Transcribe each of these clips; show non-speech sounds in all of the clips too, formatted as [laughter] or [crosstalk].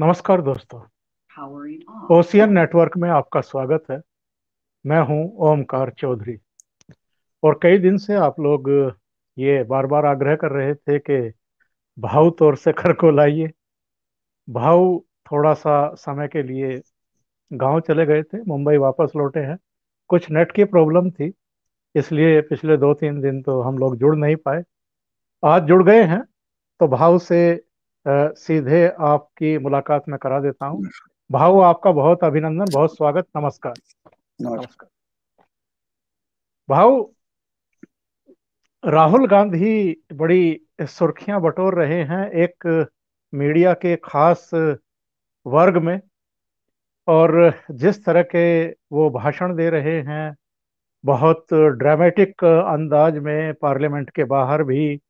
नमस्कार दोस्तों ocean network में आपका स्वागत है मैं हूं ओमकार चौधरी और कई दिन से आप लोग ये बार बार आग्रह कर रहे थे कि भाव तौर से घर को लाइए भाव थोड़ा सा समय के लिए गांव चले गए थे मुंबई वापस लौटे हैं कुछ नेट की प्रॉब्लम थी इसलिए पिछले दो तीन दिन तो हम लोग जुड़ नहीं पाए आज जुड़ गए हैं तो भाव से सीधे आपकी मुलाकात में करा देता हूँ भाऊ आपका बहुत अभिनंदन बहुत स्वागत नमस्कार नमस्कार भाऊ राहुल गांधी बड़ी सुर्खियां बटोर रहे हैं एक मीडिया के खास वर्ग में और जिस तरह के वो भाषण दे रहे हैं बहुत ड्रामेटिक अंदाज में पार्लियामेंट के बाहर भी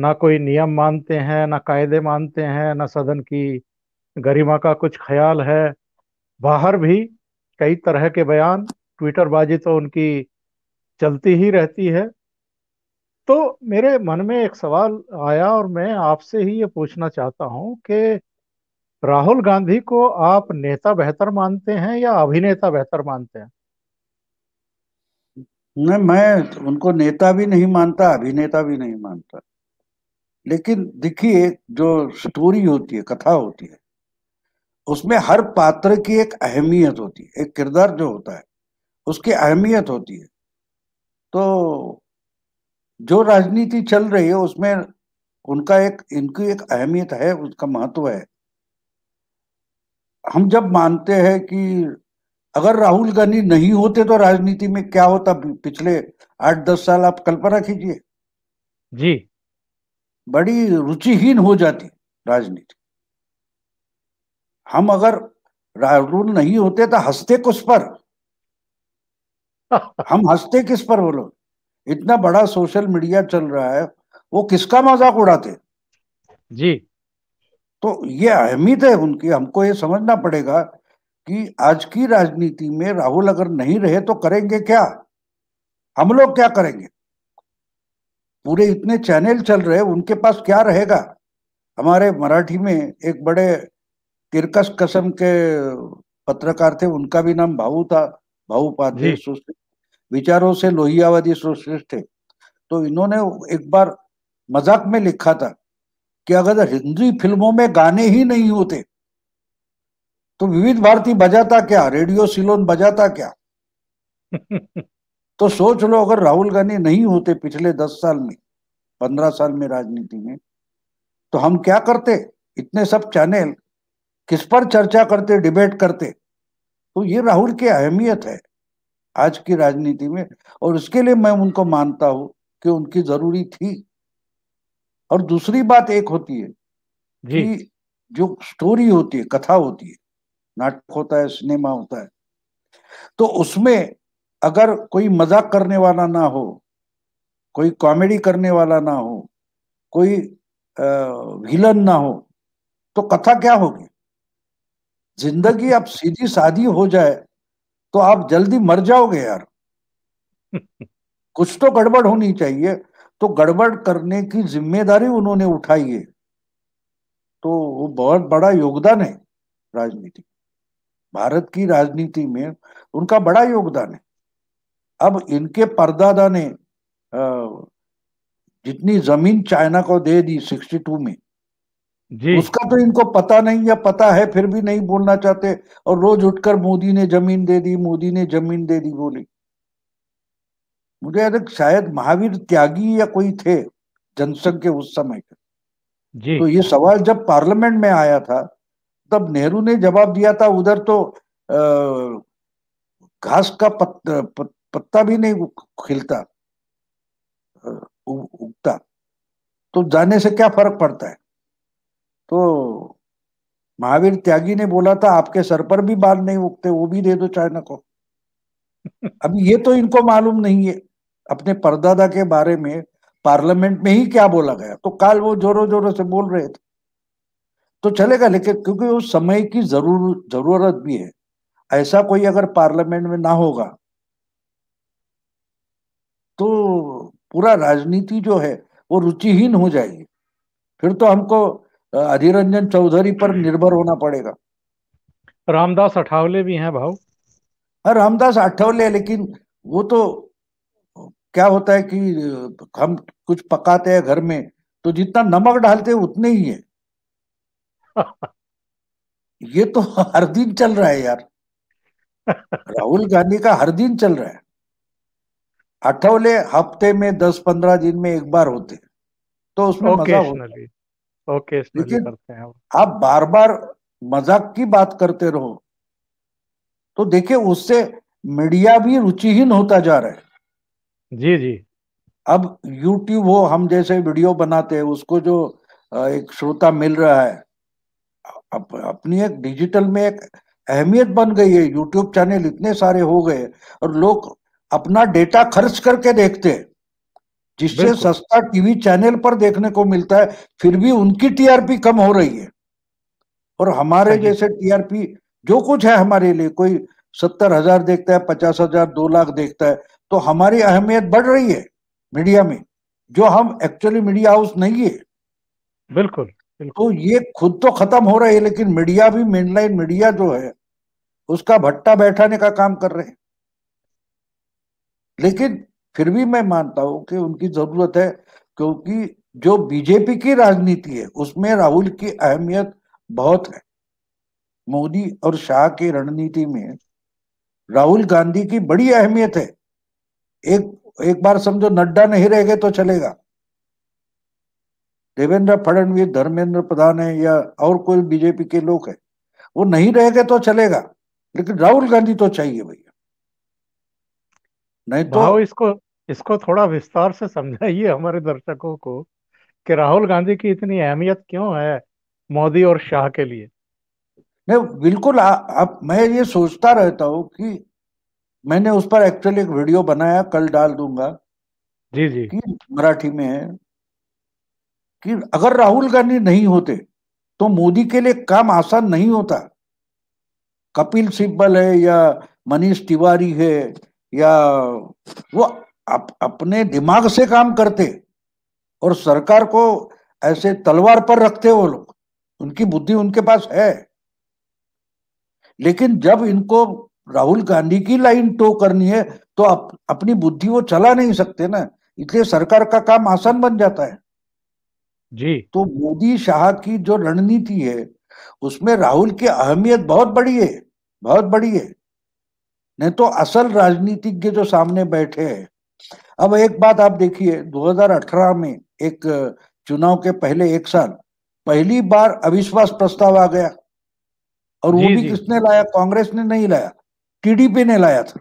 ना कोई नियम मानते हैं ना कायदे मानते हैं ना सदन की गरिमा का कुछ ख्याल है बाहर भी कई तरह के बयान ट्विटर बाजी तो उनकी चलती ही रहती है तो मेरे मन में एक सवाल आया और मैं आपसे ही ये पूछना चाहता हूँ कि राहुल गांधी को आप नेता बेहतर मानते हैं या अभिनेता बेहतर मानते हैं नहीं मैं उनको नेता भी नहीं मानता अभिनेता भी नहीं मानता लेकिन देखिए जो स्टोरी होती है कथा होती है उसमें हर पात्र की एक अहमियत होती है एक किरदार जो होता है उसकी अहमियत होती है तो जो राजनीति चल रही है उसमें उनका एक इनकी एक अहमियत है उसका महत्व है हम जब मानते हैं कि अगर राहुल गांधी नहीं होते तो राजनीति में क्या होता पिछले आठ दस साल आप कल्पना कीजिए जी बड़ी रुचिहीन हो जाती राजनीति हम अगर राहुल नहीं होते तो हंसते किस पर हम हंसते किस पर बोलो इतना बड़ा सोशल मीडिया चल रहा है वो किसका मजाक उड़ाते जी तो ये अहमियत है उनकी हमको ये समझना पड़ेगा कि आज की राजनीति में राहुल अगर नहीं रहे तो करेंगे क्या हम लोग क्या करेंगे पूरे इतने चैनल चल रहे उनके पास क्या रहेगा हमारे मराठी में एक बड़े तिरकस कसम के पत्रकार थे उनका भी नाम भाऊ था भाऊ पाथे विचारों से लोहियावादी सुश्रेष्ठ थे तो इन्होंने एक बार मजाक में लिखा था कि अगर हिंदी फिल्मों में गाने ही नहीं होते तो विविध भारती बजाता क्या रेडियो सिलोन बजाता क्या [laughs] तो सोच लो अगर राहुल गांधी नहीं होते पिछले दस साल में पंद्रह साल में राजनीति में तो हम क्या करते इतने सब चैनल किस पर चर्चा करते डिबेट करते तो ये राहुल की अहमियत है आज की राजनीति में और उसके लिए मैं उनको मानता हूं कि उनकी जरूरी थी और दूसरी बात एक होती है जी। कि जो स्टोरी होती है कथा होती है नाटक होता है सिनेमा होता है तो उसमें अगर कोई मजाक करने वाला ना हो कोई कॉमेडी करने वाला ना हो कोई विलन ना हो तो कथा क्या होगी जिंदगी आप सीधी सादी हो जाए तो आप जल्दी मर जाओगे यार [laughs] कुछ तो गड़बड़ होनी चाहिए तो गड़बड़ करने की जिम्मेदारी उन्होंने उठाई है तो वो बहुत बड़ा योगदान है राजनीति भारत की राजनीति में उनका बड़ा योगदान है अब इनके परदादा ने जितनी जमीन चाइना को दे दी 62 में जी। उसका तो इनको पता नहीं या पता है फिर भी नहीं बोलना चाहते और रोज उठकर मोदी ने जमीन दे दी मोदी ने जमीन दे दी बोली मुझे याद शायद महावीर त्यागी या कोई थे जनसंघ के उस समय के तो ये सवाल जब पार्लियामेंट में आया था तब नेहरू ने जवाब दिया था उधर तो घास का पत, पत, पत्ता भी नहीं खिलता उगता तो जाने से क्या फर्क पड़ता है तो महावीर त्यागी ने बोला था आपके सर पर भी बाल नहीं उगते वो भी दे दो चाइना को [laughs] अब ये तो इनको मालूम नहीं है अपने परदादा के बारे में पार्लियामेंट में ही क्या बोला गया तो काल वो जोरों जोरों से बोल रहे थे तो चलेगा लेकिन क्योंकि उस समय की जरूर जरूरत भी है ऐसा कोई अगर पार्लियामेंट में ना होगा तो पूरा राजनीति जो है वो रुचिहीन हो जाएगी फिर तो हमको अधीर रंजन चौधरी पर निर्भर होना पड़ेगा रामदास अठावले भी हैं भाव हाँ रामदास अठावले लेकिन वो तो क्या होता है कि हम कुछ पकाते हैं घर में तो जितना नमक डालते हैं उतने ही है [laughs] ये तो हर दिन चल रहा है यार राहुल गांधी का हर दिन चल रहा है अठौले हफ्ते में दस पंद्रह दिन में एक बार होते तो उसमें मजा होता ओके लेकिन करते हैं आप बार बार मजाक की बात करते रहो तो देखिए उससे मीडिया भी रुचिहीन होता जा रहा है जी जी अब YouTube हो हम जैसे वीडियो बनाते हैं उसको जो एक श्रोता मिल रहा है अप, अपनी एक डिजिटल में एक अहमियत बन गई है यूट्यूब चैनल इतने सारे हो गए और लोग अपना डेटा खर्च करके देखते हैं जिससे सस्ता टीवी चैनल पर देखने को मिलता है फिर भी उनकी टीआरपी कम हो रही है और हमारे जैसे टीआरपी जो कुछ है हमारे लिए कोई सत्तर हजार देखता है पचास हजार दो लाख देखता है तो हमारी अहमियत बढ़ रही है मीडिया में जो हम एक्चुअली मीडिया हाउस नहीं है बिल्कुल, बिल्कुल तो ये खुद तो खत्म हो रही है लेकिन मीडिया भी मेनलाइन मीडिया जो है उसका भट्टा बैठाने का काम कर रहे हैं लेकिन फिर भी मैं मानता हूं कि उनकी जरूरत है क्योंकि जो बीजेपी की राजनीति है उसमें राहुल की अहमियत बहुत है मोदी और शाह की रणनीति में राहुल गांधी की बड़ी अहमियत है एक एक बार समझो नड्डा नहीं रह गए तो चलेगा देवेंद्र फडणवीस धर्मेंद्र प्रधान है या और कोई बीजेपी के लोग है वो नहीं रह गए तो चलेगा लेकिन राहुल गांधी तो चाहिए भैया नहीं तो भाव इसको इसको थोड़ा विस्तार से समझाइए हमारे दर्शकों को कि राहुल गांधी की इतनी अहमियत क्यों है मोदी और शाह के लिए नहीं बिल्कुल अब मैं ये सोचता रहता हूँ कि मैंने उस पर एक्चुअली एक वीडियो बनाया कल डाल दूंगा जी जी कि मराठी में है कि अगर राहुल गांधी नहीं होते तो मोदी के लिए काम आसान नहीं होता कपिल सिब्बल है या मनीष तिवारी है या वो अप, अपने दिमाग से काम करते और सरकार को ऐसे तलवार पर रखते वो लोग उनकी बुद्धि उनके पास है लेकिन जब इनको राहुल गांधी की लाइन टो करनी है तो अप, अपनी बुद्धि वो चला नहीं सकते ना इसलिए सरकार का काम आसान बन जाता है जी तो मोदी शाह की जो रणनीति है उसमें राहुल की अहमियत बहुत बड़ी है बहुत बड़ी है नहीं तो असल राजनीतिज्ञ जो सामने बैठे हैं अब एक बात आप देखिए 2018 में एक चुनाव के पहले एक साल पहली बार अविश्वास प्रस्ताव आ गया और वो भी किसने लाया कांग्रेस ने नहीं लाया टीडीपी ने लाया था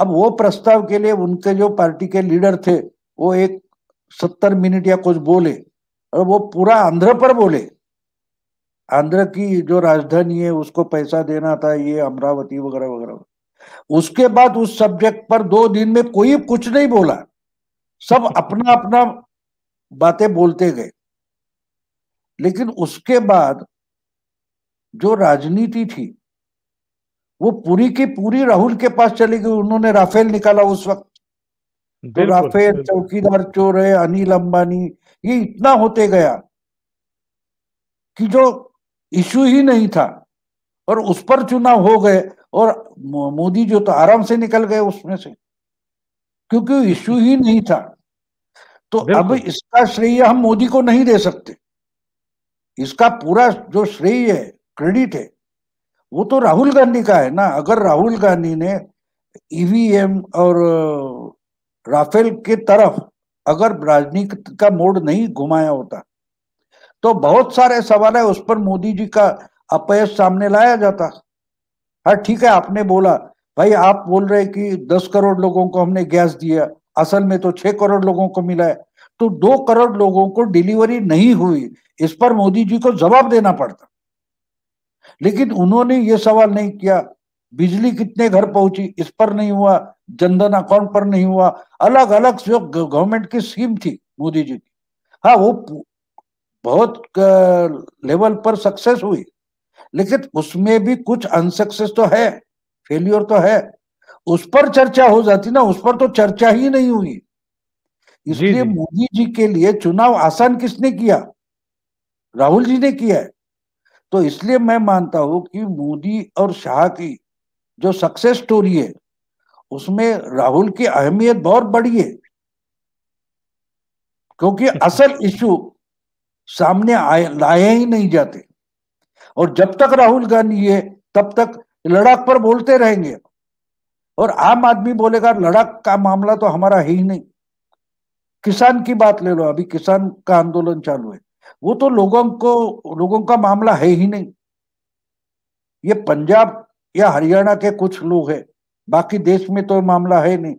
अब वो प्रस्ताव के लिए उनके जो पार्टी के लीडर थे वो एक सत्तर मिनट या कुछ बोले और वो पूरा आंध्र पर बोले आंध्र की जो राजधानी है उसको पैसा देना था ये अमरावती वगैरह वगैरह उसके बाद उस सब्जेक्ट पर दो दिन में कोई कुछ नहीं बोला सब अपना अपना बातें बोलते गए लेकिन उसके बाद जो राजनीति थी वो पूरी की पूरी राहुल के पास चली गई उन्होंने राफेल निकाला उस वक्त तो राफेल चौकीदार चोर है अनिल अंबानी ये इतना होते गया कि जो इश्यू ही नहीं था और उस पर चुनाव हो गए और मोदी जो तो आराम से निकल गए उसमें से क्योंकि इश्यू ही नहीं था तो अब इसका श्रेय हम मोदी को नहीं दे सकते इसका पूरा जो श्रेय है क्रेडिट है वो तो राहुल गांधी का है ना अगर राहुल गांधी ने ईवीएम और राफेल के तरफ अगर राजनीति का मोड़ नहीं घुमाया होता तो बहुत सारे सवाल है उस पर मोदी जी का अपय सामने लाया जाता हाँ ठीक है आपने बोला भाई आप बोल रहे कि दस करोड़ लोगों को हमने गैस दिया असल में तो छह करोड़ लोगों को मिला है तो दो करोड़ लोगों को डिलीवरी नहीं हुई इस पर मोदी जी को जवाब देना पड़ता लेकिन उन्होंने ये सवाल नहीं किया बिजली कितने घर पहुंची इस पर नहीं हुआ जनधन अकाउंट पर नहीं हुआ अलग अलग जो गवर्नमेंट की स्कीम थी मोदी जी की हाँ वो बहुत लेवल पर सक्सेस हुई लेकिन उसमें भी कुछ अनसक्सेस तो है फेल्योर तो है उस पर चर्चा हो जाती ना उस पर तो चर्चा ही नहीं हुई इसलिए मोदी जी के लिए चुनाव आसान किसने किया राहुल जी ने किया है तो इसलिए मैं मानता हूं कि मोदी और शाह की जो सक्सेस स्टोरी है उसमें राहुल की अहमियत बहुत बड़ी है क्योंकि [laughs] असल इशू सामने आए लाए ही नहीं जाते और जब तक राहुल गांधी है तब तक लड़ाक पर बोलते रहेंगे और आम आदमी बोलेगा लड़ाक का मामला तो हमारा है ही नहीं किसान की बात ले लो अभी किसान का आंदोलन चालू है वो तो लोगों को लोगों का मामला है ही नहीं ये पंजाब या हरियाणा के कुछ लोग है बाकी देश में तो मामला है नहीं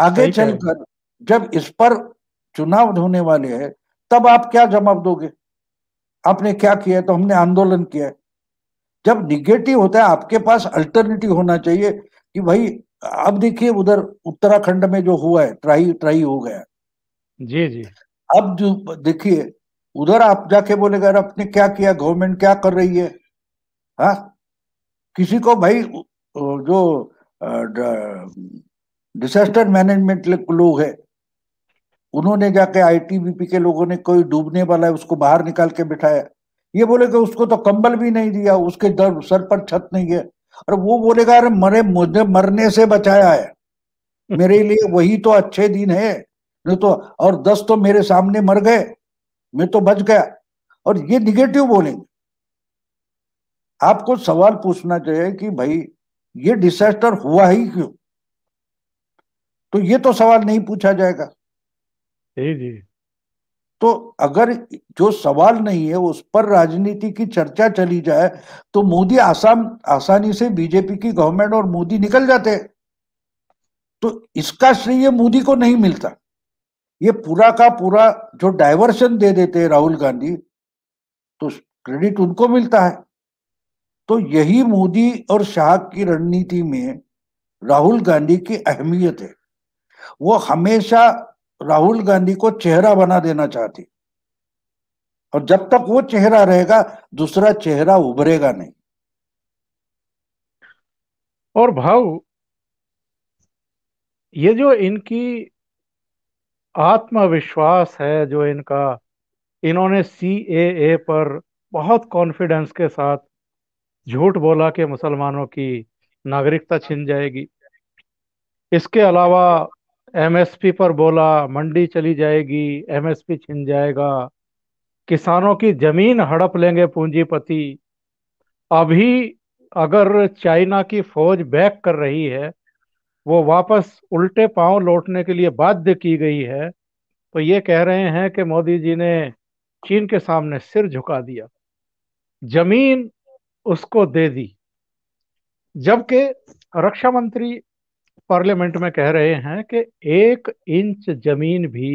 आगे चलकर जब इस पर चुनाव होने वाले हैं तब आप क्या जवाब दोगे आपने क्या किया है तो हमने आंदोलन किया है जब निगेटिव होता है आपके पास अल्टरनेटिव होना चाहिए कि भाई अब देखिए उधर उत्तराखंड में जो हुआ है ट्राई ट्राई हो गया जी जी अब जो देखिए उधर आप जाके बोलेगा अरे आपने क्या किया गवर्नमेंट क्या कर रही है हा? किसी को भाई जो डिजास्टर मैनेजमेंट लोग है उन्होंने जाके आईटीबीपी के लोगों ने कोई डूबने वाला है उसको बाहर निकाल के बिठाया ये बोले कि उसको तो कंबल भी नहीं दिया उसके दर सर पर छत नहीं है और वो बोलेगा अरे मरे मुझे मरने से बचाया है [laughs] मेरे लिए वही तो अच्छे दिन है नहीं तो और दस तो मेरे सामने मर गए मैं तो बच गया और ये निगेटिव बोलेंगे आपको सवाल पूछना चाहिए कि भाई ये डिसास्टर हुआ ही क्यों तो ये तो सवाल नहीं पूछा जाएगा जी जी तो अगर जो सवाल नहीं है उस पर राजनीति की चर्चा चली जाए तो मोदी आसाम आसानी से बीजेपी की गवर्नमेंट और मोदी निकल जाते तो इसका श्रेय मोदी को नहीं मिलता ये पूरा का पूरा जो डायवर्शन दे देते राहुल गांधी तो क्रेडिट उनको मिलता है तो यही मोदी और शाह की रणनीति में राहुल गांधी की अहमियत है वो हमेशा राहुल गांधी को चेहरा बना देना चाहती और जब तक वो चेहरा रहेगा दूसरा चेहरा उभरेगा नहीं और भाव ये जो इनकी आत्मविश्वास है जो इनका इन्होंने सी ए पर बहुत कॉन्फिडेंस के साथ झूठ बोला कि मुसलमानों की नागरिकता छिन जाएगी इसके अलावा एमएसपी पर बोला मंडी चली जाएगी एमएसपी छिन जाएगा किसानों की जमीन हड़प लेंगे पूंजीपति अभी अगर चाइना की फौज बैक कर रही है वो वापस उल्टे पांव लौटने के लिए बाध्य की गई है तो ये कह रहे हैं कि मोदी जी ने चीन के सामने सिर झुका दिया जमीन उसको दे दी जबकि रक्षा मंत्री पार्लियामेंट में कह रहे हैं कि एक इंच जमीन भी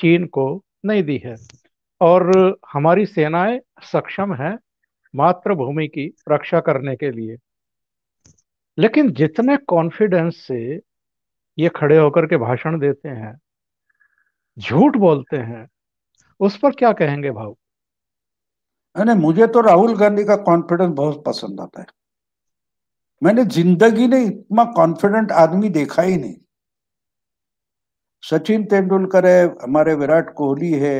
चीन को नहीं दी है और हमारी सेनाएं सक्षम है मातृभूमि की रक्षा करने के लिए लेकिन जितने कॉन्फिडेंस से ये खड़े होकर के भाषण देते हैं झूठ बोलते हैं उस पर क्या कहेंगे भाव अरे मुझे तो राहुल गांधी का कॉन्फिडेंस बहुत पसंद आता है मैंने जिंदगी ने इतना कॉन्फिडेंट आदमी देखा ही नहीं सचिन तेंदुलकर है हमारे विराट कोहली है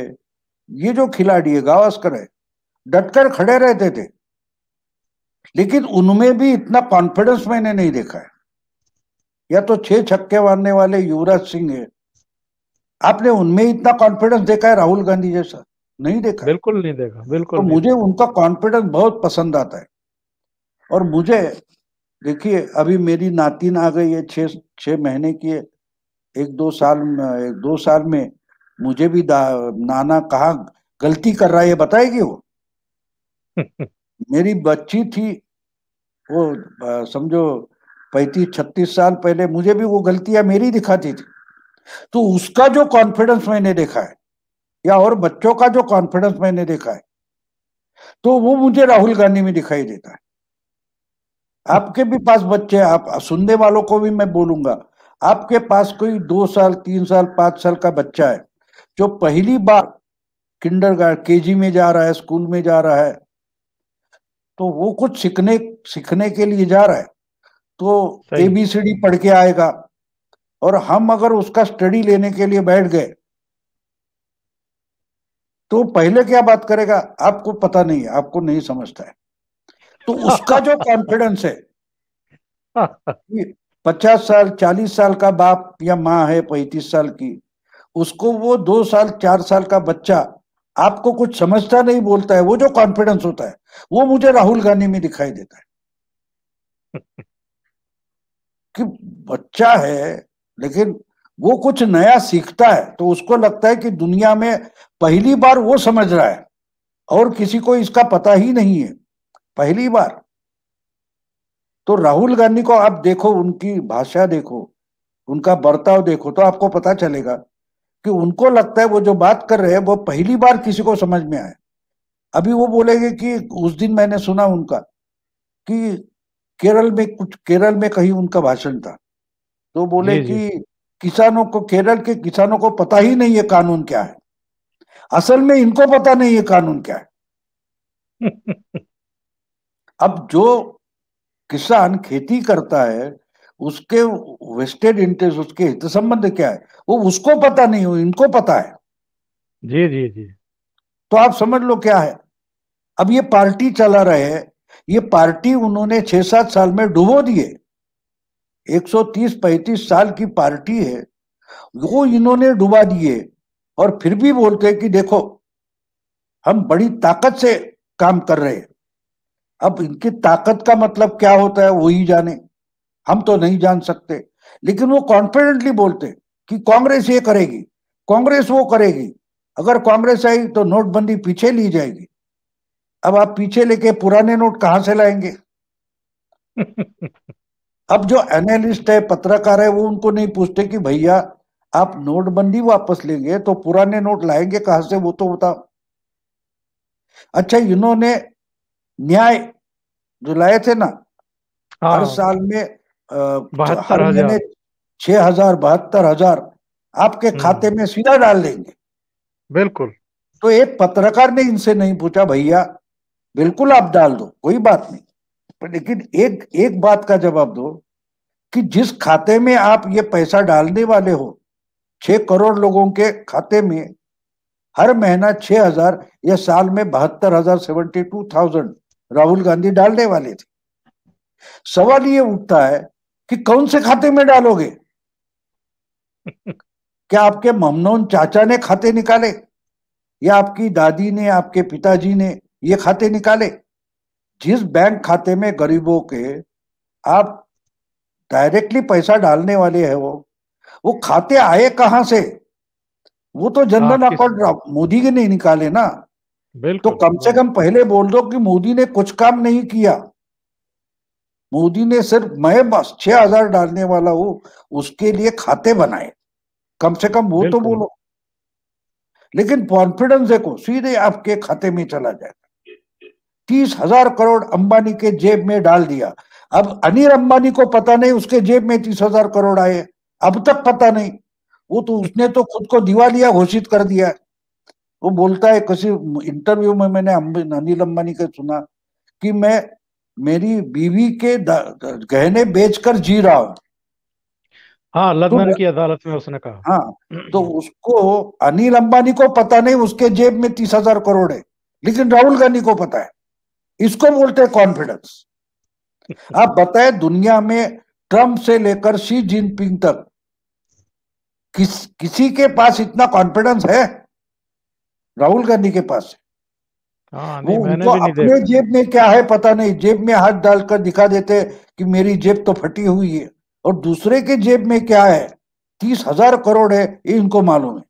ये जो खिलाड़ी है गावस्कर है डटकर खड़े रहते थे लेकिन उनमें भी इतना कॉन्फिडेंस मैंने नहीं देखा है या तो छह छक्के मारने वाले युवराज सिंह है आपने उनमें इतना कॉन्फिडेंस देखा है राहुल गांधी जैसा नहीं देखा बिल्कुल नहीं देखा बिल्कुल तो मुझे उनका कॉन्फिडेंस बहुत पसंद आता है और मुझे देखिए अभी मेरी नातिन आ गई है छे छह महीने की एक दो साल एक दो साल में मुझे भी नाना कहा गलती कर रहा है बताएगी वो [laughs] मेरी बच्ची थी वो समझो पैंतीस छत्तीस साल पहले मुझे भी वो गलतियां मेरी दिखाती थी तो उसका जो कॉन्फिडेंस मैंने देखा है या और बच्चों का जो कॉन्फिडेंस मैंने देखा है तो वो मुझे राहुल गांधी में दिखाई देता है आपके भी पास बच्चे हैं आप सुनने वालों को भी मैं बोलूंगा आपके पास कोई दो साल तीन साल पांच साल का बच्चा है जो पहली बार किंडर केजी में जा रहा है स्कूल में जा रहा है तो वो कुछ सीखने सीखने के लिए जा रहा है तो एबीसीडी पढ़ के आएगा और हम अगर उसका स्टडी लेने के लिए बैठ गए तो पहले क्या बात करेगा आपको पता नहीं आपको नहीं समझता है तो उसका जो कॉन्फिडेंस है पचास साल चालीस साल का बाप या माँ है पैतीस साल की उसको वो दो साल चार साल का बच्चा आपको कुछ समझता नहीं बोलता है वो जो कॉन्फिडेंस होता है वो मुझे राहुल गांधी में दिखाई देता है [laughs] कि बच्चा है लेकिन वो कुछ नया सीखता है तो उसको लगता है कि दुनिया में पहली बार वो समझ रहा है और किसी को इसका पता ही नहीं है पहली बार तो राहुल गांधी को आप देखो उनकी भाषा देखो उनका बर्ताव देखो तो आपको पता चलेगा कि उनको लगता है वो जो बात कर रहे हैं वो पहली बार किसी को समझ में आए अभी वो बोलेंगे कि उस दिन मैंने सुना उनका कि केरल में कुछ केरल में कहीं उनका भाषण था तो बोले कि किसानों को केरल के किसानों को पता ही नहीं है कानून क्या है असल में इनको पता नहीं है कानून क्या है [laughs] अब जो किसान खेती करता है उसके वेस्टेड इंटरेस्ट उसके हित संबंध क्या है वो उसको पता नहीं हो इनको पता है जी जी जी तो आप समझ लो क्या है अब ये पार्टी चला रहे हैं ये पार्टी उन्होंने छह सात साल में डुबो दिए 130 35 साल की पार्टी है वो इन्होंने डुबा दिए और फिर भी बोलते हैं कि देखो हम बड़ी ताकत से काम कर रहे हैं अब इनकी ताकत का मतलब क्या होता है वो ही जाने हम तो नहीं जान सकते लेकिन वो कॉन्फिडेंटली बोलते कि कांग्रेस ये करेगी कांग्रेस वो करेगी अगर कांग्रेस आई तो नोटबंदी पीछे ली जाएगी अब आप पीछे लेके पुराने नोट कहां से लाएंगे [laughs] अब जो एनालिस्ट है पत्रकार है वो उनको नहीं पूछते कि भैया आप नोटबंदी वापस लेंगे तो पुराने नोट लाएंगे कहां से वो तो बताओ अच्छा इन्होंने न्याय जो लाए थे ना हाँ, हर साल में बहत्तर हर महीने छह हजार बहत्तर हजार आपके हम्म। खाते में सीधा डाल देंगे बिल्कुल तो एक पत्रकार ने इनसे नहीं पूछा भैया बिल्कुल आप डाल दो कोई बात नहीं पर लेकिन एक एक बात का जवाब दो कि जिस खाते में आप ये पैसा डालने वाले हो छह करोड़ लोगों के खाते में हर महीना छह हजार या साल में बहत्तर हजार seventy two thousand Rahul Gandhi डालने वाले थे सवाल ये उठता है कि कौन से खाते में डालोगे [laughs] क्या आपके ममनोन चाचा ने खाते निकाले या आपकी दादी ने आपके पिताजी ने ये खाते निकाले जिस बैंक खाते में गरीबों के आप डायरेक्टली पैसा डालने वाले हैं वो वो खाते आए कहां से वो तो जनरल अकाउंट मोदी के नहीं निकाले ना तो कम से कम पहले बोल दो कि मोदी ने कुछ काम नहीं किया मोदी ने सिर्फ मैं बस छह हजार डालने वाला हूं उसके लिए खाते बनाए कम से कम वो तो बोलो लेकिन कॉन्फिडेंस देखो सीधे आपके खाते में चला जाएगा तीस हजार करोड़ अंबानी के जेब में डाल दिया अब अनिल अंबानी को पता नहीं उसके जेब में तीस हजार करोड़ आए अब तक पता नहीं वो तो उसने तो खुद को दिवालिया घोषित कर दिया है वो बोलता है किसी इंटरव्यू में मैंने अनिल अंबानी का सुना कि मैं मेरी बीवी के गहने बेचकर जी रहा हूं हाँ लंदन तो, की अदालत में उसने कहा हाँ तो [clears throat] उसको अनिल अंबानी को पता नहीं उसके जेब में तीस हजार करोड़ है लेकिन राहुल गांधी को पता है इसको बोलते हैं कॉन्फिडेंस [laughs] आप बताए दुनिया में ट्रंप से लेकर शी जिनपिंग तक किस किसी के पास इतना कॉन्फिडेंस है राहुल गांधी के पास है हाँ, नहीं, वो मैंने उनको भी अपने जेब में क्या है पता नहीं जेब में हाथ डालकर दिखा देते कि मेरी जेब तो फटी हुई है और दूसरे के जेब में क्या है तीस हजार करोड़ है ये इनको मालूम है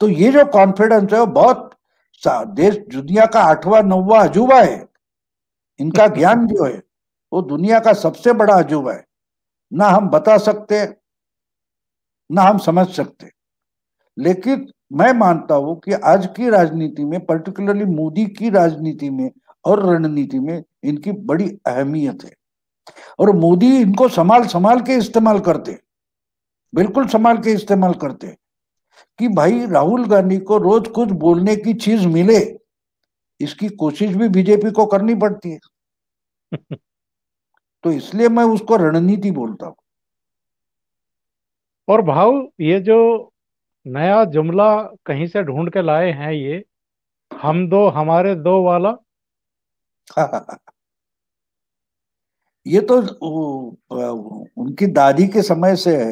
तो ये जो कॉन्फिडेंस है वो बहुत देश दुनिया का आठवा नौवा अजूबा है इनका [laughs] ज्ञान जो है वो दुनिया का सबसे बड़ा अजूबा है ना हम बता सकते ना हम समझ सकते लेकिन मैं मानता हूं कि आज की राजनीति में पर्टिकुलरली मोदी की राजनीति में और रणनीति में इनकी बड़ी अहमियत है और मोदी इनको संभाल संभाल के इस्तेमाल करते बिल्कुल संभाल के इस्तेमाल करते कि भाई राहुल गांधी को रोज कुछ बोलने की चीज मिले इसकी कोशिश भी बीजेपी को करनी पड़ती है [laughs] तो इसलिए मैं उसको रणनीति बोलता हूं और भाव ये जो नया जुमला कहीं से ढूंढ के लाए हैं ये हम दो हमारे दो वाला [laughs] ये तो उनकी दादी के समय से है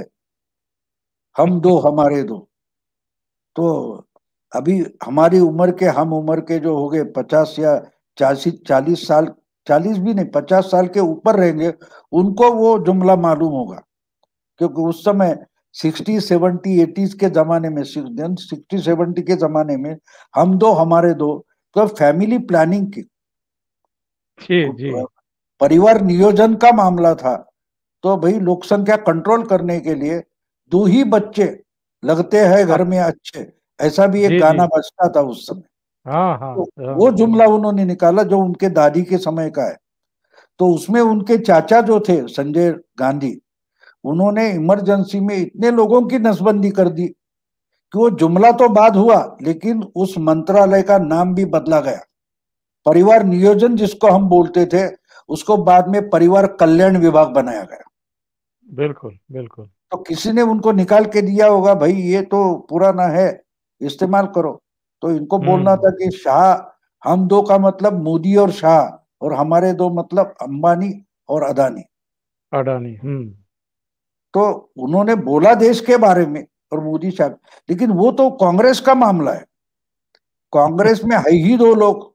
हम दो हमारे दो तो अभी हमारी उम्र के हम उम्र के जो हो गए पचास या चालीस चालीस साल चालीस भी नहीं पचास साल के ऊपर रहेंगे उनको वो जुमला मालूम होगा क्योंकि उस समय सिक्सटी सेवेंटी एटीज के जमाने में सिक्सटी सेवेंटी के जमाने में हम दो हमारे दो तो फैमिली प्लानिंग की जी, तो जी. परिवार नियोजन का मामला था तो भाई लोक संख्या कंट्रोल करने के लिए दो ही बच्चे लगते हैं घर में अच्छे ऐसा भी एक जी, गाना बजता था उस समय हाँ, हाँ, तो हाँ। वो जुमला उन्होंने निकाला जो उनके दादी के समय का है तो उसमें उनके चाचा जो थे संजय गांधी उन्होंने इमरजेंसी में इतने लोगों की नसबंदी कर दी कि वो जुमला तो बाद हुआ लेकिन उस मंत्रालय का नाम भी बदला गया परिवार नियोजन जिसको हम बोलते थे उसको बाद में परिवार कल्याण विभाग बनाया गया बिल्कुल बिल्कुल तो किसी ने उनको निकाल के दिया होगा भाई ये तो पुराना है इस्तेमाल करो तो इनको हम्म। बोलना था कि शाह हम दो का मतलब मोदी और शाह और हमारे दो मतलब अंबानी और अदानी अडानी हम्म तो उन्होंने बोला देश के बारे में और मोदी साहब लेकिन वो तो कांग्रेस का मामला है कांग्रेस में है ही दो लोग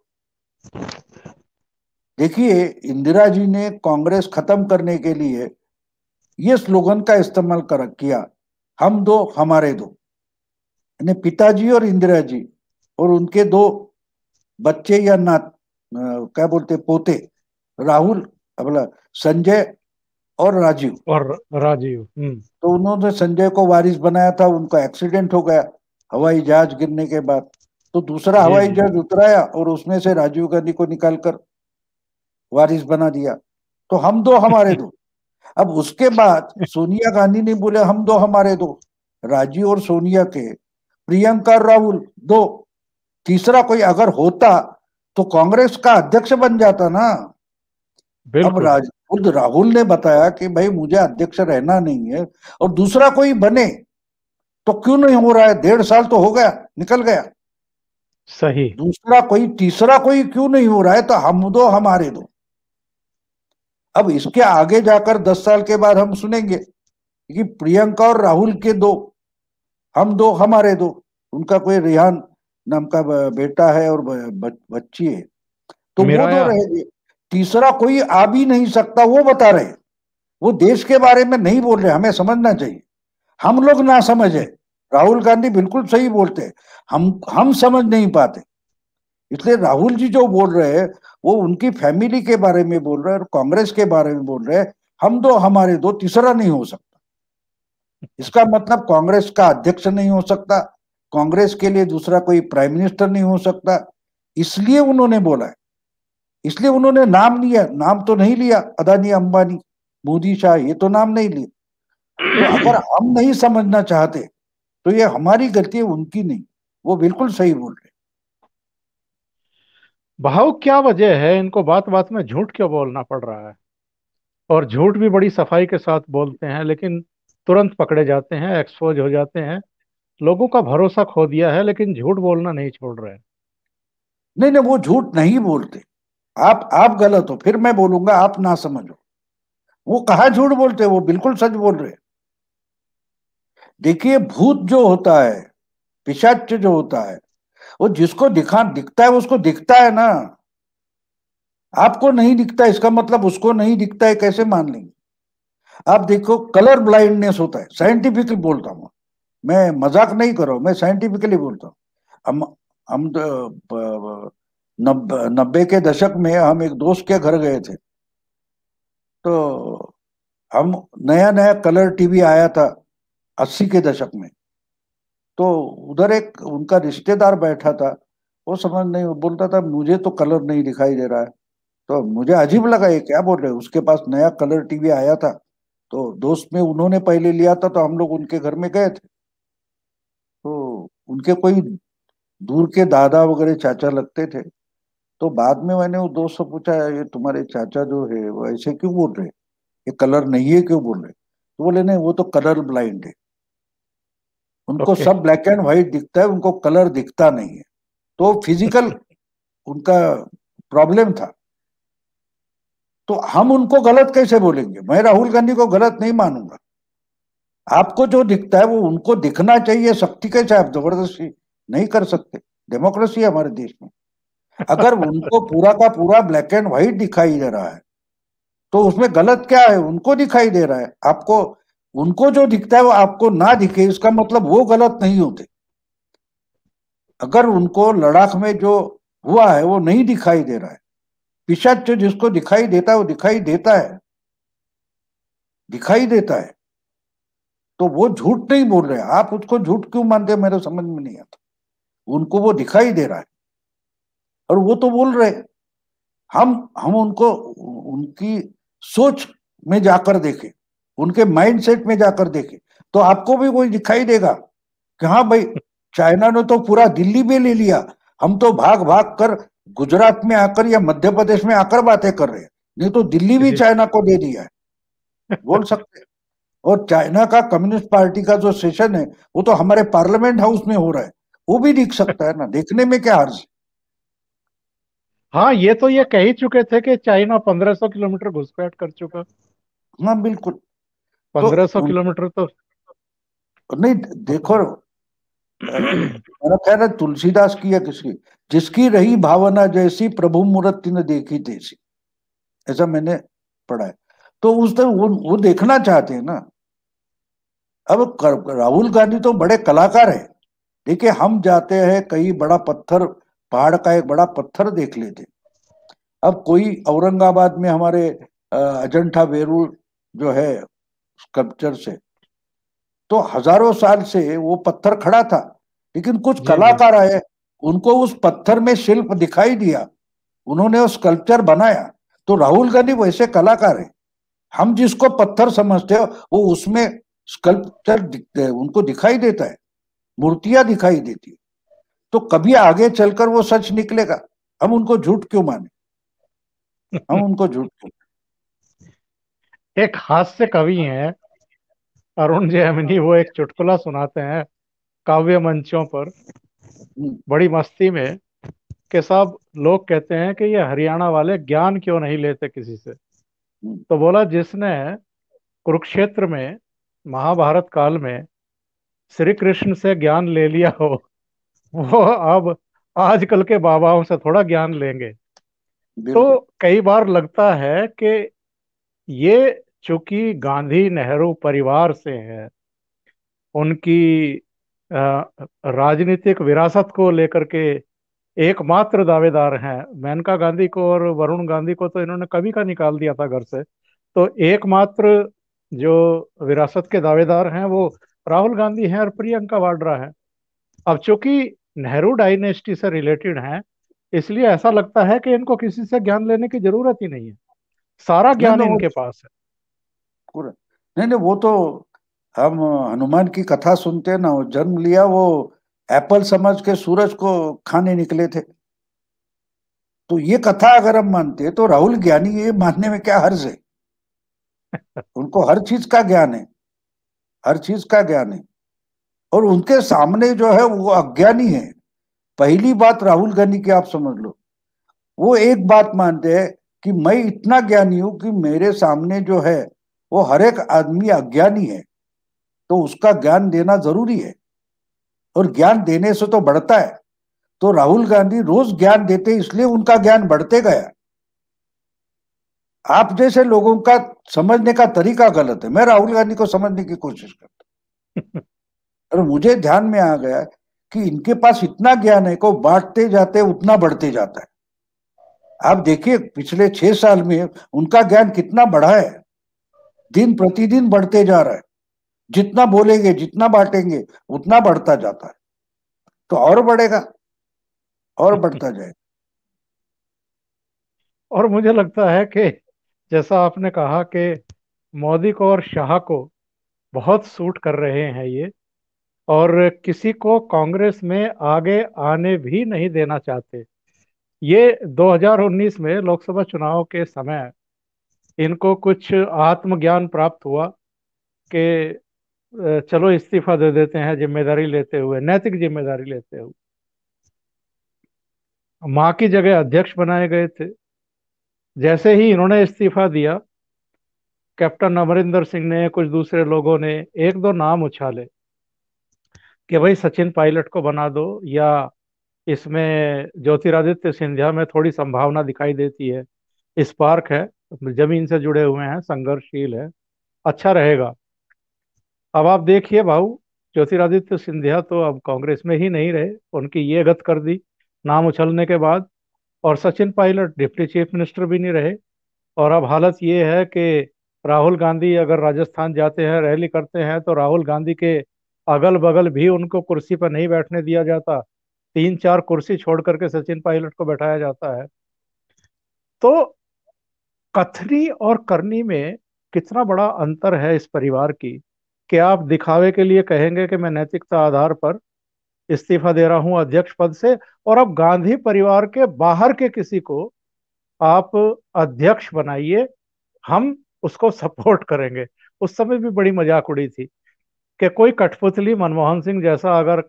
देखिए इंदिरा जी ने कांग्रेस खत्म करने के लिए ये स्लोगन का इस्तेमाल कर किया हम दो हमारे दो पिताजी और इंदिरा जी और उनके दो बच्चे या ना क्या बोलते पोते राहुल संजय और राजीव और राजीव हम्म। तो उन्होंने संजय को वारिस बनाया था उनका एक्सीडेंट हो गया हवाई जहाज गिरने के बाद तो दूसरा हवाई जहाज उतराया और उसमें से राजीव गांधी को निकालकर वारिस बना दिया तो हम दो हमारे दो [laughs] अब उसके बाद सोनिया गांधी ने बोले हम दो हमारे दो राजीव और सोनिया के प्रियंका राहुल दो तीसरा कोई अगर होता तो कांग्रेस का अध्यक्ष बन जाता ना अब राज खुद राहुल ने बताया कि भाई मुझे अध्यक्ष रहना नहीं है और दूसरा कोई बने तो क्यों नहीं हो रहा है डेढ़ साल तो हो गया निकल गया सही दूसरा कोई तीसरा कोई क्यों नहीं हो रहा है तो हम दो हमारे दो अब इसके आगे जाकर दस साल के बाद हम सुनेंगे कि प्रियंका और राहुल के दो हम दो हमारे दो उनका कोई रिहान नाम का बेटा है और बच्ची है तो वो दो रहेंगे तीसरा कोई आ भी नहीं सकता वो बता रहे वो देश के बारे में नहीं बोल रहे हमें समझना चाहिए हम लोग ना समझे राहुल गांधी बिल्कुल सही बोलते हम हम समझ नहीं पाते इसलिए राहुल जी जो बोल रहे हैं वो उनकी फैमिली के बारे में बोल रहे हैं और कांग्रेस के बारे में बोल रहे हैं हम दो हमारे दो तीसरा नहीं हो सकता इसका मतलब कांग्रेस का अध्यक्ष नहीं हो सकता कांग्रेस के लिए दूसरा कोई प्राइम मिनिस्टर नहीं हो सकता इसलिए उन्होंने बोला है इसलिए उन्होंने नाम लिया नाम तो नहीं लिया अदानी अंबानी मोदी शाह ये तो नाम नहीं लिया तो अगर हम नहीं समझना चाहते तो ये हमारी गलती है उनकी नहीं वो बिल्कुल सही बोल रहे भाव क्या वजह है इनको बात बात में झूठ क्यों बोलना पड़ रहा है और झूठ भी बड़ी सफाई के साथ बोलते हैं लेकिन तुरंत पकड़े जाते हैं एक्सपोज हो जाते हैं लोगों का भरोसा खो दिया है लेकिन झूठ बोलना नहीं छोड़ रहे नहीं नहीं वो झूठ नहीं बोलते आप आप गलत हो फिर मैं बोलूंगा आप ना समझो वो कहा झूठ बोलते वो बिल्कुल सच बोल रहे देखिए भूत जो होता है पिशाच जो होता है वो जिसको दिखा दिखता है उसको दिखता है ना आपको नहीं दिखता इसका मतलब उसको नहीं दिखता है कैसे मान लेंगे आप देखो कलर ब्लाइंडनेस होता है साइंटिफिकली बोलता हूँ मैं मजाक नहीं करो मैं साइंटिफिकली बोलता हूँ हम हम तो, नब्बे नब्बे के दशक में हम एक दोस्त के घर गए थे तो हम नया नया कलर टीवी आया था अस्सी के दशक में तो उधर एक उनका रिश्तेदार बैठा था वो समझ नहीं वो बोलता था मुझे तो कलर नहीं दिखाई दे रहा है तो मुझे अजीब लगा ये क्या बोल रहे उसके पास नया कलर टीवी आया था तो दोस्त में उन्होंने पहले लिया था तो हम लोग उनके घर में गए थे तो उनके कोई दूर के दादा वगैरह चाचा लगते थे तो बाद में मैंने वो दोस्त से पूछा ये तुम्हारे चाचा जो है वो ऐसे क्यों बोल रहे ये कलर नहीं है क्यों बोल रहे तो बोले नहीं वो तो कलर ब्लाइंड है उनको okay. सब ब्लैक एंड व्हाइट दिखता है उनको कलर दिखता नहीं है तो फिजिकल [laughs] उनका प्रॉब्लम था तो हम उनको गलत कैसे बोलेंगे मैं राहुल गांधी को गलत नहीं मानूंगा आपको जो दिखता है वो उनको दिखना चाहिए शक्ति कैसे आप जबरदस्ती नहीं कर सकते डेमोक्रेसी है हमारे देश में अगर उनको पूरा का पूरा ब्लैक एंड व्हाइट दिखाई दे रहा है तो उसमें गलत क्या है उनको दिखाई दे रहा है आपको उनको जो दिखता है वो आपको ना दिखे इसका मतलब वो गलत नहीं होते अगर उनको लड़ाख में जो हुआ है वो नहीं दिखाई दे रहा है पिशाच जो जिसको दिखाई देता है वो दिखाई देता है दिखाई देता है तो वो झूठ नहीं बोल रहे आप उसको झूठ क्यों मानते मेरे समझ में नहीं आता उनको वो दिखाई दे रहा है और वो तो बोल रहे हम हम उनको उनकी सोच में जाकर देखें उनके माइंडसेट में जाकर देखें तो आपको भी कोई दिखाई देगा कि हाँ भाई चाइना ने तो पूरा दिल्ली में ले लिया हम तो भाग भाग कर गुजरात में आकर या मध्य प्रदेश में आकर बातें कर रहे हैं नहीं तो दिल्ली भी चाइना को दे दिया है बोल सकते हैं और चाइना का कम्युनिस्ट पार्टी का जो सेशन है वो तो हमारे पार्लियामेंट हाउस में हो रहा है वो भी दिख सकता है ना देखने में क्या हर्ज हाँ ये तो ये कह ही चुके थे कि चाइना 1500 किलोमीटर घुसपैठ कर चुका ना हाँ, बिल्कुल 1500 तो, किलोमीटर तो नहीं देखो मेरा ख्याल है तुलसीदास की या किसकी जिसकी रही भावना जैसी प्रभु मूर्ति ने देखी तैसी ऐसा मैंने पढ़ा है तो उस तरह वो वो देखना चाहते हैं ना अब राहुल गांधी तो बड़े कलाकार है देखिए हम जाते हैं कहीं बड़ा पत्थर पहाड़ का एक बड़ा पत्थर देख लेते अब कोई औरंगाबाद में हमारे अजंठा वेरूल जो है स्कल्पचर से तो हजारों साल से वो पत्थर खड़ा था लेकिन कुछ कलाकार आए उनको उस पत्थर में शिल्प दिखाई दिया उन्होंने वो स्कल्पचर बनाया तो राहुल गांधी वैसे कलाकार है हम जिसको पत्थर समझते हो वो उसमें स्कल्पचर दिखते हैं उनको दिखाई देता है मूर्तियां दिखाई देती है तो कभी आगे चलकर वो सच निकलेगा हम उनको झूठ क्यों माने हम उनको झूठ क्यों एक हास्य कवि हैं अरुण हमनी वो एक चुटकुला सुनाते हैं काव्य मंचों पर हम्म। बड़ी मस्ती में के साहब लोग कहते हैं कि ये हरियाणा वाले ज्ञान क्यों नहीं लेते किसी से हम्म। तो बोला जिसने कुरुक्षेत्र में महाभारत काल में श्री कृष्ण से ज्ञान ले लिया हो वो अब आजकल के बाबाओं से थोड़ा ज्ञान लेंगे तो कई बार लगता है कि ये चूंकि गांधी नेहरू परिवार से है उनकी राजनीतिक विरासत को लेकर के एकमात्र दावेदार हैं मेनका गांधी को और वरुण गांधी को तो इन्होंने कभी का निकाल दिया था घर से तो एकमात्र जो विरासत के दावेदार हैं वो राहुल गांधी हैं और प्रियंका वाड्रा हैं अब चूंकि नेहरू डायनेस्टी से रिलेटेड हैं इसलिए ऐसा लगता है कि इनको किसी से ज्ञान लेने की जरूरत ही नहीं है सारा ज्ञान इनके पास है नहीं नहीं वो तो हम हनुमान की कथा सुनते ना वो जन्म लिया वो एप्पल समझ के सूरज को खाने निकले थे तो ये कथा अगर हम मानते हैं तो राहुल ज्ञानी ये मानने में क्या हर्ज है [laughs] उनको हर चीज का ज्ञान है हर चीज का ज्ञान है और उनके सामने जो है वो अज्ञानी है पहली बात राहुल गांधी की आप समझ लो वो एक बात मानते हैं कि मैं इतना ज्ञानी हूं कि मेरे सामने जो है वो हर एक आदमी अज्ञानी है तो उसका ज्ञान देना जरूरी है और ज्ञान देने से तो बढ़ता है तो राहुल गांधी रोज ज्ञान देते इसलिए उनका ज्ञान बढ़ते गया आप जैसे लोगों का समझने का तरीका गलत है मैं राहुल गांधी को समझने की कोशिश करता [laughs] और मुझे ध्यान में आ गया कि इनके पास इतना ज्ञान है को बांटते जाते उतना बढ़ते जाता है आप देखिए पिछले छह साल में उनका ज्ञान कितना बढ़ा है दिन प्रतिदिन बढ़ते जा रहा है जितना बोलेंगे जितना बांटेंगे उतना बढ़ता जाता है तो और बढ़ेगा और बढ़ता [laughs] जाएगा और मुझे लगता है कि जैसा आपने कहा कि मोदी को और शाह को बहुत सूट कर रहे हैं ये और किसी को कांग्रेस में आगे आने भी नहीं देना चाहते ये 2019 में लोकसभा चुनाव के समय इनको कुछ आत्मज्ञान प्राप्त हुआ कि चलो इस्तीफा दे देते हैं जिम्मेदारी लेते हुए नैतिक जिम्मेदारी लेते हुए माँ की जगह अध्यक्ष बनाए गए थे जैसे ही इन्होंने इस्तीफा दिया कैप्टन अमरिंदर सिंह ने कुछ दूसरे लोगों ने एक दो नाम उछाले कि भाई सचिन पायलट को बना दो या इसमें ज्योतिरादित्य सिंधिया में थोड़ी संभावना दिखाई देती है स्पार्क है जमीन से जुड़े हुए हैं संघर्षशील है अच्छा रहेगा अब आप देखिए भाऊ ज्योतिरादित्य सिंधिया तो अब कांग्रेस में ही नहीं रहे उनकी ये गत कर दी नाम उछलने के बाद और Sachin Pilot deputy chief minister भी नहीं रहे और अब हालत ये है कि राहुल गांधी अगर राजस्थान जाते हैं रैली करते हैं तो राहुल गांधी के अगल बगल भी उनको कुर्सी पर नहीं बैठने दिया जाता तीन चार कुर्सी छोड़ करके सचिन पायलट को बैठाया जाता है तो कथनी और करनी में कितना बड़ा अंतर है इस परिवार की कि आप दिखावे के लिए कहेंगे कि मैं नैतिकता आधार पर इस्तीफा दे रहा हूं अध्यक्ष पद से और अब गांधी परिवार के बाहर के किसी को आप अध्यक्ष बनाइए हम उसको सपोर्ट करेंगे उस समय भी बड़ी मजाक उड़ी थी कि कोई कठपुतली मनमोहन सिंह जैसा अगर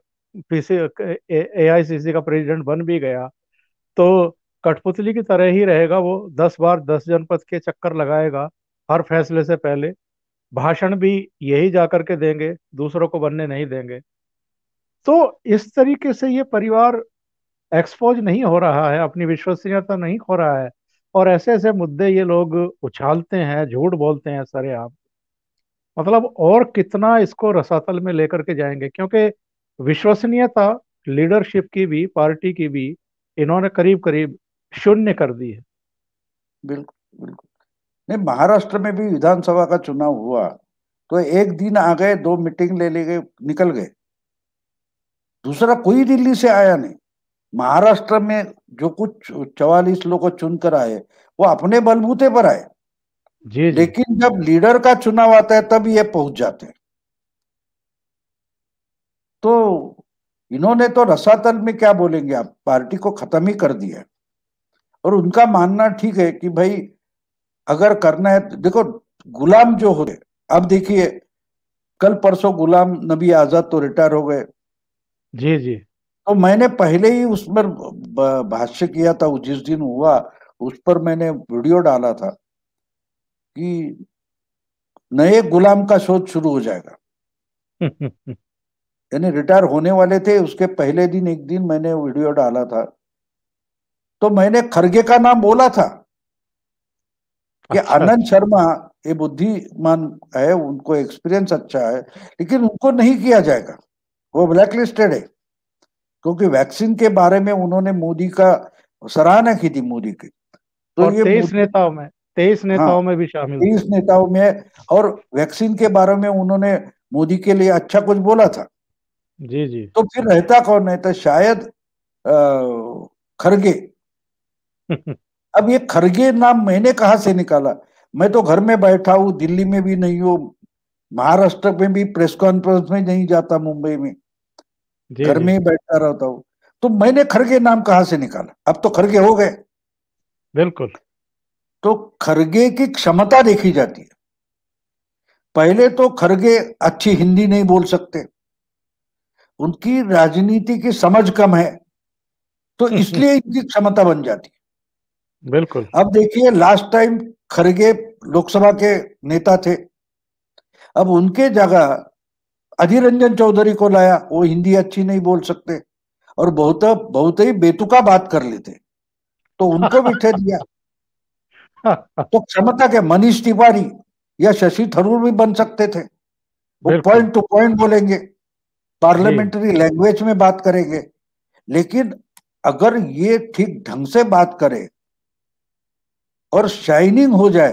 पीसी ए आई सी सी का प्रेसिडेंट बन भी गया तो कठपुतली की तरह ही रहेगा वो दस बार दस जनपद के चक्कर लगाएगा हर फैसले से पहले भाषण भी यही जा करके देंगे दूसरों को बनने नहीं देंगे तो इस तरीके से ये परिवार एक्सपोज नहीं हो रहा है अपनी विश्वसनीयता नहीं खो रहा है और ऐसे ऐसे मुद्दे ये लोग उछालते हैं झूठ बोलते हैं सरे आप मतलब और कितना इसको रसातल में लेकर के जाएंगे क्योंकि विश्वसनीयता लीडरशिप की भी पार्टी की भी इन्होंने करीब करीब शून्य कर दी है बिल्कुल बिल्कुल नहीं महाराष्ट्र में भी विधानसभा का चुनाव हुआ तो एक दिन आ गए दो मीटिंग ले ले गए निकल गए दूसरा कोई दिल्ली से आया नहीं महाराष्ट्र में जो कुछ चवालीस लोग चुनकर आए वो अपने बलबूते पर आए जी लेकिन जब लीडर का चुनाव आता है तब ये पहुंच जाते हैं तो इन्होंने तो रसातल में क्या बोलेंगे आप पार्टी को खत्म ही कर दिया और उनका मानना ठीक है कि भाई अगर करना है तो देखो गुलाम जो होते अब देखिए कल परसों गुलाम नबी आजाद तो रिटायर हो गए जी जी तो मैंने पहले ही उस पर भाष्य किया था जिस दिन हुआ उस पर मैंने वीडियो डाला था कि नए गुलाम का शोध शुरू हो जाएगा [laughs] यानी रिटायर होने वाले थे उसके पहले दिन एक दिन मैंने वीडियो डाला था तो मैंने खरगे का नाम बोला था कि अच्छा। आनंद शर्मा ये बुद्धिमान है उनको एक्सपीरियंस अच्छा है लेकिन उनको नहीं किया जाएगा वो ब्लैकलिस्टेड है क्योंकि वैक्सीन के बारे में उन्होंने मोदी का सराहना की थी मोदी की तो ये नेताओं में तेईस नेताओं हाँ, में भी शामिल तेईस नेताओं में और वैक्सीन के बारे में उन्होंने मोदी के लिए अच्छा कुछ बोला था जी जी तो फिर रहता कौन है तो शायद खरगे [laughs] अब ये खरगे नाम मैंने कहा से निकाला मैं तो घर में बैठा हूँ दिल्ली में भी नहीं हूँ महाराष्ट्र में भी प्रेस कॉन्फ्रेंस में नहीं जाता मुंबई में घर में ही बैठा रहता हूँ तो मैंने खरगे नाम कहा से निकाला अब तो खरगे हो गए बिल्कुल तो खरगे की क्षमता देखी जाती है पहले तो खरगे अच्छी हिंदी नहीं बोल सकते उनकी राजनीति की समझ कम है तो [laughs] इसलिए इनकी क्षमता बन जाती है बिल्कुल अब देखिए लास्ट टाइम खरगे लोकसभा के नेता थे अब उनके जगह अधीर रंजन चौधरी को लाया वो हिंदी अच्छी नहीं बोल सकते और बहुत बहुत ही बेतुका बात कर लेते तो उनको बिठे [laughs] दिया तो क्षमता के मनीष तिवारी या शशि थरूर भी बन सकते थे वो पॉइंट टू पॉइंट बोलेंगे पार्लियामेंट्री लैंग्वेज में बात करेंगे लेकिन अगर ये ठीक ढंग से बात करे और शाइनिंग हो जाए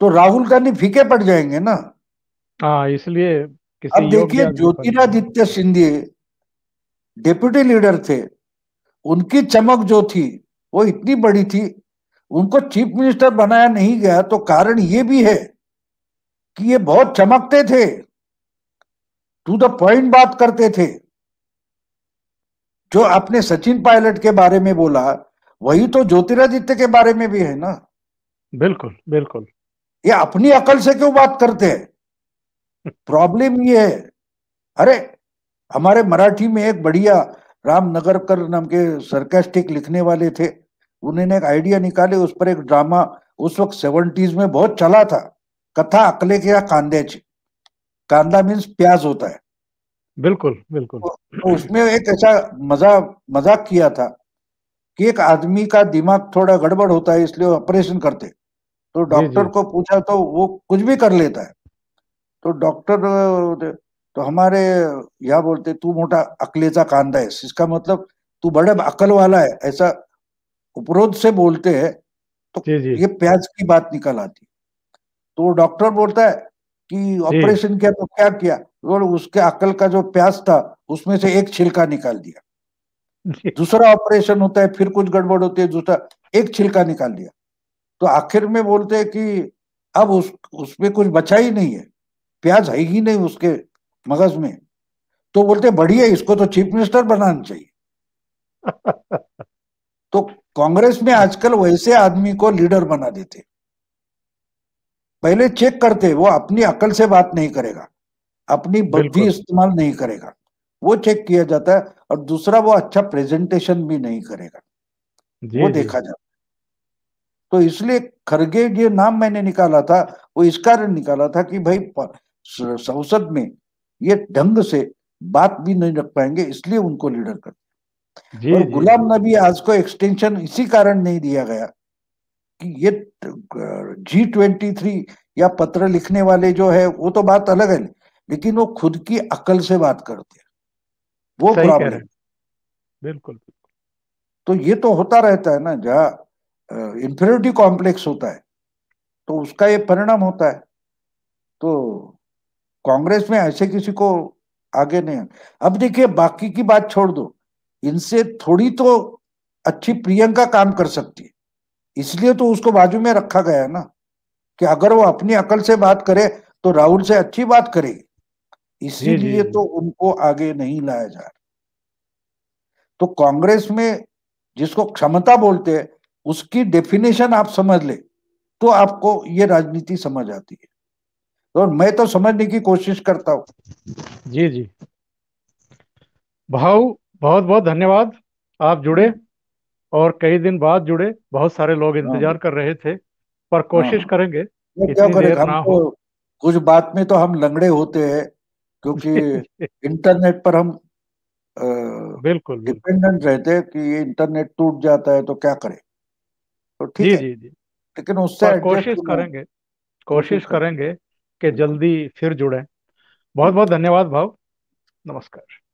तो राहुल गांधी फीके पड़ जाएंगे ना हाँ इसलिए अब देखिए ज्योतिरादित्य सिंधिया डेप्यूटी लीडर थे उनकी चमक जो थी वो इतनी बड़ी थी उनको चीफ मिनिस्टर बनाया नहीं गया तो कारण ये भी है कि ये बहुत चमकते थे टू द पॉइंट बात करते थे जो आपने सचिन पायलट के बारे में बोला वही तो ज्योतिरादित्य के बारे में भी है ना बिल्कुल बिल्कुल ये अपनी अकल से क्यों बात करते हैं प्रॉब्लम ये है अरे हमारे मराठी में एक बढ़िया रामनगर कर नाम के सरकेस्टिक लिखने वाले थे उन्होंने एक आइडिया निकाले उस पर एक ड्रामा उस वक्त सेवेंटीज में बहुत चला था कथा अकले क्या कांद्याची कांदा मीन्स प्याज होता है बिल्कुल बिल्कुल तो, तो उसमें एक ऐसा मजा मजाक किया था कि एक आदमी का दिमाग थोड़ा गड़बड़ होता है इसलिए ऑपरेशन करते तो डॉक्टर को पूछा तो वो कुछ भी कर लेता है तो डॉक्टर तो हमारे यहाँ बोलते तू मोटा अकलेचा कांदा है इसका मतलब तू बड़े अकल वाला है ऐसा उपरोध से बोलते हैं तो जी जी। ये प्याज की बात निकल आती तो डॉक्टर बोलता है कि ऑपरेशन किया तो क्या किया और उसके अकल का जो प्याज था उसमें से एक छिलका निकाल दिया दूसरा ऑपरेशन होता है फिर कुछ गड़बड़ होती है दूसरा एक छिलका निकाल दिया तो आखिर में बोलते हैं कि अब उस उसमें कुछ बचा ही नहीं है प्याज है ही नहीं उसके मगज में तो बोलते बढ़िया इसको तो चीफ मिनिस्टर बनाना चाहिए [laughs] तो कांग्रेस में आजकल वैसे आदमी को लीडर बना देते पहले चेक करते वो अपनी अकल से बात नहीं करेगा अपनी बुद्धि इस्तेमाल नहीं करेगा वो चेक किया जाता है और दूसरा वो अच्छा प्रेजेंटेशन भी नहीं करेगा वो देखा जाता तो इसलिए खरगे जो नाम मैंने निकाला था वो इस कारण निकाला था कि भाई संसद में ये ढंग से बात भी नहीं रख पाएंगे इसलिए उनको लीडर करते जी, और गुलाम नबी आज को एक्सटेंशन इसी कारण नहीं दिया गया कि ये जी ट्वेंटी थ्री या पत्र लिखने वाले जो है वो तो बात अलग है लेकिन वो खुद की अकल से बात करते हैं वो प्रॉब्लम बिल्कुल तो ये तो होता रहता है ना जहाँ इंफेरिटी कॉम्प्लेक्स होता है तो उसका ये परिणाम होता है तो कांग्रेस में ऐसे किसी को आगे नहीं अब देखिए बाकी की बात छोड़ दो इनसे थोड़ी तो अच्छी प्रियंका काम कर सकती है इसलिए तो उसको बाजू में रखा गया है ना कि अगर वो अपनी अकल से बात करे तो राहुल से अच्छी बात करेगी इसीलिए तो उनको आगे नहीं लाया जा रहा तो कांग्रेस में जिसको क्षमता बोलते हैं उसकी डेफिनेशन आप समझ ले तो आपको ये राजनीति समझ आती है और तो मैं तो समझने की कोशिश करता हूं जी जी भाव बहुत बहुत धन्यवाद आप जुड़े और कई दिन बाद जुड़े बहुत सारे लोग हाँ। इंतजार कर रहे थे पर हाँ। कोशिश करेंगे क्या करेंगे हम तो कुछ बात में तो हम लंगड़े होते हैं क्योंकि [laughs] इंटरनेट पर हम आ, बिल्कुल डिपेंडेंट रहते हैं कि ये इंटरनेट टूट जाता है तो क्या करें तो ठीक है जी जी लेकिन उससे कोशिश करेंगे कोशिश करेंगे कि जल्दी फिर जुड़े बहुत बहुत धन्यवाद भाव नमस्कार